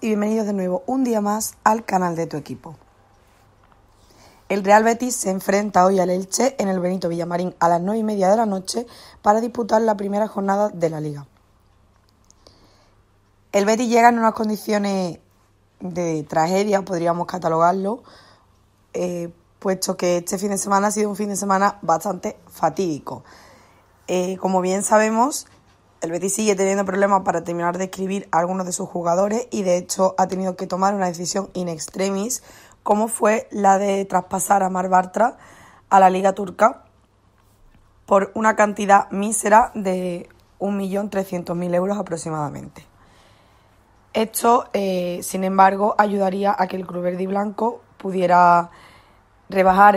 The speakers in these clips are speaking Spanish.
y bienvenidos de nuevo un día más al canal de tu equipo. El Real Betis se enfrenta hoy al Elche en el Benito Villamarín a las 9 y media de la noche para disputar la primera jornada de la liga. El Betis llega en unas condiciones de tragedia, podríamos catalogarlo, eh, puesto que este fin de semana ha sido un fin de semana bastante fatídico. Eh, como bien sabemos, el Betis sigue teniendo problemas para terminar de escribir a algunos de sus jugadores y de hecho ha tenido que tomar una decisión in extremis, como fue la de traspasar a Mar Bartra a la Liga Turca por una cantidad mísera de 1.300.000 euros aproximadamente. Esto, eh, sin embargo, ayudaría a que el club verde y blanco pudiera rebajar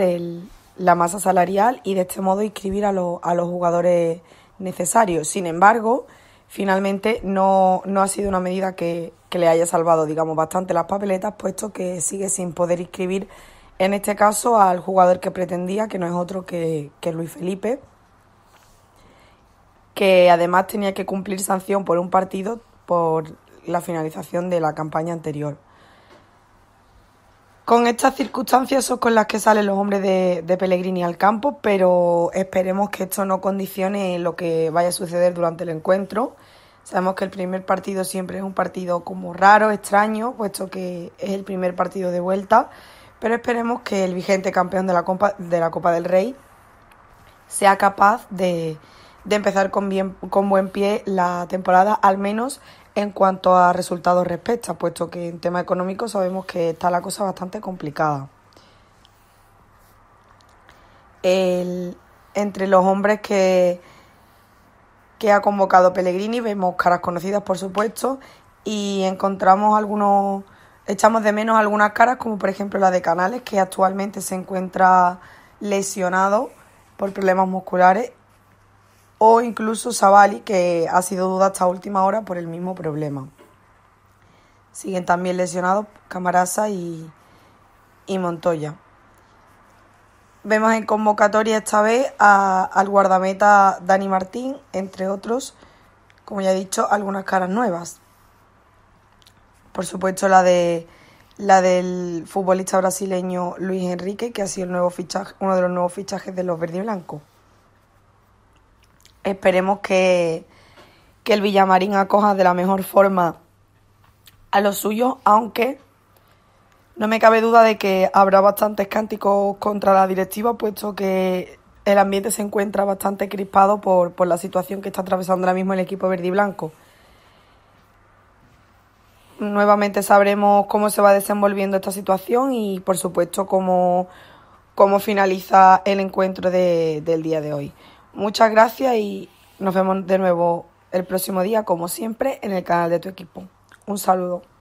la masa salarial y de este modo inscribir a los jugadores necesario. Sin embargo, finalmente no, no ha sido una medida que, le haya salvado, digamos, bastante las papeletas, puesto que sigue sin poder inscribir, en este caso, al jugador que pretendía, que no es otro que, que Luis Felipe, que además tenía que cumplir sanción por un partido por la finalización de la campaña anterior. Con estas circunstancias son con las que salen los hombres de, Pellegrini al campo, pero esperemos que esto no condicione lo que vaya a suceder durante el encuentro. Sabemos que el primer partido siempre es un partido como raro, extraño, puesto que es el primer partido de vuelta, pero esperemos que el vigente campeón de la Copa, de la Copa del Rey sea capaz de, de empezar con, bien, con buen pie la temporada, al menos en cuanto a resultados respecta, puesto que en tema económico sabemos que está la cosa bastante complicada. entre los hombres que, que ha convocado Pellegrini vemos caras conocidas, por supuesto, y encontramos algunos, echamos de menos algunas caras, como por ejemplo la de Canales, que actualmente se encuentra lesionado por problemas musculares o incluso Savali, que ha sido duda hasta última hora por el mismo problema. Siguen también lesionados Camarasa y, y Montoya. Vemos en convocatoria esta vez al guardameta Dani Martín, entre otros, como ya he dicho, algunas caras nuevas. Por supuesto la de la del futbolista brasileño Luis Enrique, que ha sido el nuevo fichaje, uno de los nuevos fichajes de los verdes y blancos. Esperemos que, el Villamarín acoja de la mejor forma a los suyos, aunque no me cabe duda de que habrá bastantes cánticos contra la directiva, puesto que el ambiente se encuentra bastante crispado por, la situación que está atravesando ahora mismo el equipo verde y blanco nuevamente sabremos cómo se va desenvolviendo esta situación y, por supuesto, cómo, cómo finaliza el encuentro del día de hoy. Muchas gracias y nos vemos de nuevo el próximo día, como siempre, en el canal de tu equipo. Un saludo.